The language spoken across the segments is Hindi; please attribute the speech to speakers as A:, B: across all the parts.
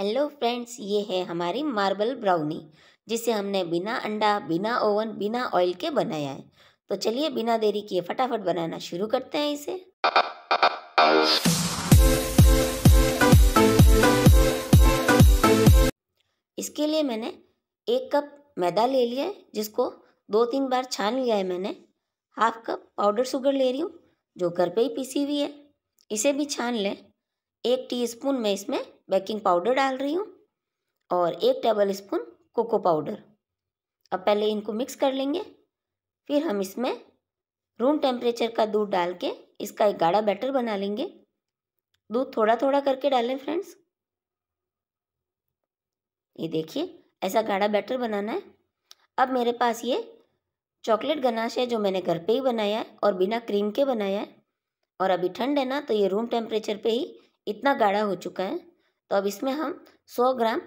A: हेलो फ्रेंड्स ये है हमारी मार्बल ब्राउनी जिसे हमने बिना अंडा बिना ओवन बिना ऑयल के बनाया है तो चलिए बिना देरी किए फटाफट बनाना शुरू करते हैं इसे इसके लिए मैंने एक कप मैदा ले लिया है जिसको दो तीन बार छान लिया है मैंने हाफ कप पाउडर शुगर ले रही हूँ जो घर पे ही पीसी हुई है इसे भी छान लें एक टीस्पून मैं इसमें बेकिंग पाउडर डाल रही हूँ और एक टेबल स्पून कोको पाउडर अब पहले इनको मिक्स कर लेंगे फिर हम इसमें रूम टेम्परेचर का दूध डाल के इसका एक गाढ़ा बैटर बना लेंगे दूध थोड़ा थोड़ा करके डालें फ्रेंड्स ये देखिए ऐसा गाढ़ा बैटर बनाना है अब मेरे पास ये चॉकलेट गनाश है जो मैंने घर पे ही बनाया है और बिना क्रीम के बनाया है और अभी ठंड है ना तो ये रूम टेम्परेचर पे ही इतना गाढ़ा हो चुका है तो अब इसमें हम 100 ग्राम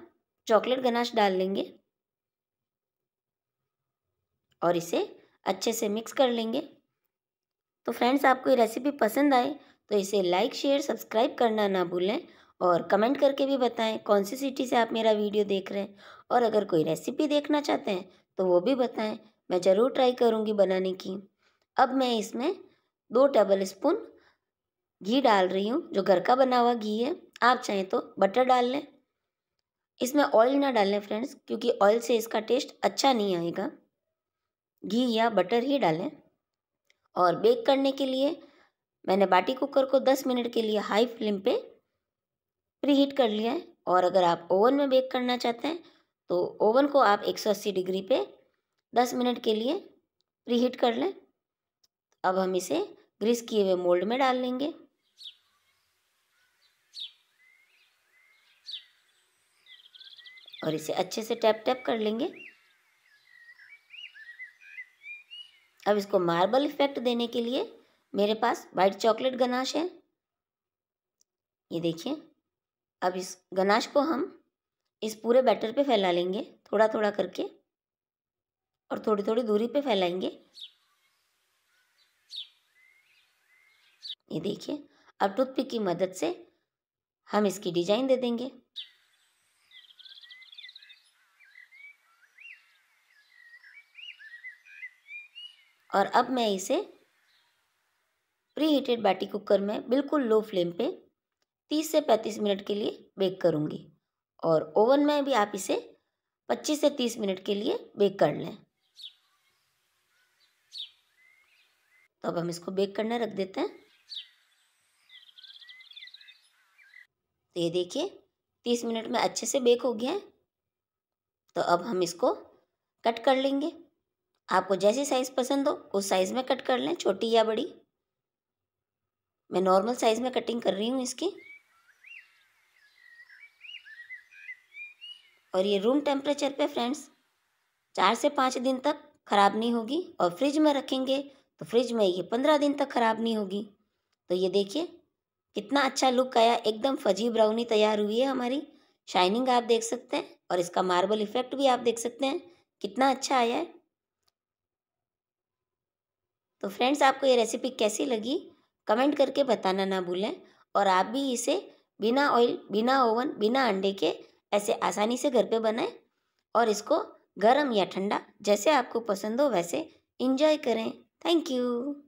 A: चॉकलेट गनाश डाल लेंगे और इसे अच्छे से मिक्स कर लेंगे तो फ्रेंड्स आपको ये रेसिपी पसंद आए तो इसे लाइक शेयर सब्सक्राइब करना ना भूलें और कमेंट करके भी बताएं कौन सी सिटी से आप मेरा वीडियो देख रहे हैं और अगर कोई रेसिपी देखना चाहते हैं तो वो भी बताएं मैं ज़रूर ट्राई करूँगी बनाने की अब मैं इसमें दो टेबल स्पून घी डाल रही हूँ जो घर का बना हुआ घी है आप चाहें तो बटर डाल लें इसमें ऑयल ना डालें फ्रेंड्स क्योंकि ऑयल से इसका टेस्ट अच्छा नहीं आएगा घी या बटर ही डालें और बेक करने के लिए मैंने बाटी कुकर को 10 मिनट के लिए हाई फ्लेम पे प्रीहीट कर लिया है और अगर आप ओवन में बेक करना चाहते हैं तो ओवन को आप 180 डिग्री पे 10 मिनट के लिए प्रीहीट कर लें अब हम इसे ग्रीस किए हुए मोल्ड में डाल लेंगे और इसे अच्छे से टैप टैप कर लेंगे अब इसको मार्बल इफेक्ट देने के लिए मेरे पास वाइट चॉकलेट गनाश है ये देखिए अब इस गनाश को हम इस पूरे बैटर पे फैला लेंगे थोड़ा थोड़ा करके और थोड़ी थोड़ी दूरी पे फैलाएंगे ये देखिए अब टूथपिक की मदद से हम इसकी डिजाइन दे देंगे और अब मैं इसे प्री हीटेड बाटी कुकर में बिल्कुल लो फ्लेम पे 30 से 35 मिनट के लिए बेक करूँगी और ओवन में भी आप इसे 25 से 30 मिनट के लिए बेक कर लें तो अब हम इसको बेक करने रख देते हैं तो ये देखिए 30 मिनट में अच्छे से बेक हो गया है तो अब हम इसको कट कर लेंगे आपको जैसी साइज़ पसंद हो उस साइज़ में कट कर लें छोटी या बड़ी मैं नॉर्मल साइज़ में कटिंग कर रही हूँ इसकी और ये रूम टेम्परेचर पे फ्रेंड्स चार से पाँच दिन तक ख़राब नहीं होगी और फ्रिज में रखेंगे तो फ्रिज में ये पंद्रह दिन तक ख़राब नहीं होगी तो ये देखिए कितना अच्छा लुक आया एकदम फजी ब्राउनी तैयार हुई है हमारी शाइनिंग आप देख सकते हैं और इसका मार्बल इफ़ेक्ट भी आप देख सकते हैं कितना अच्छा आया है तो फ्रेंड्स आपको ये रेसिपी कैसी लगी कमेंट करके बताना ना भूलें और आप भी इसे बिना ऑयल बिना ओवन बिना अंडे के ऐसे आसानी से घर पे बनाएं और इसको गर्म या ठंडा जैसे आपको पसंद हो वैसे इंजॉय करें थैंक यू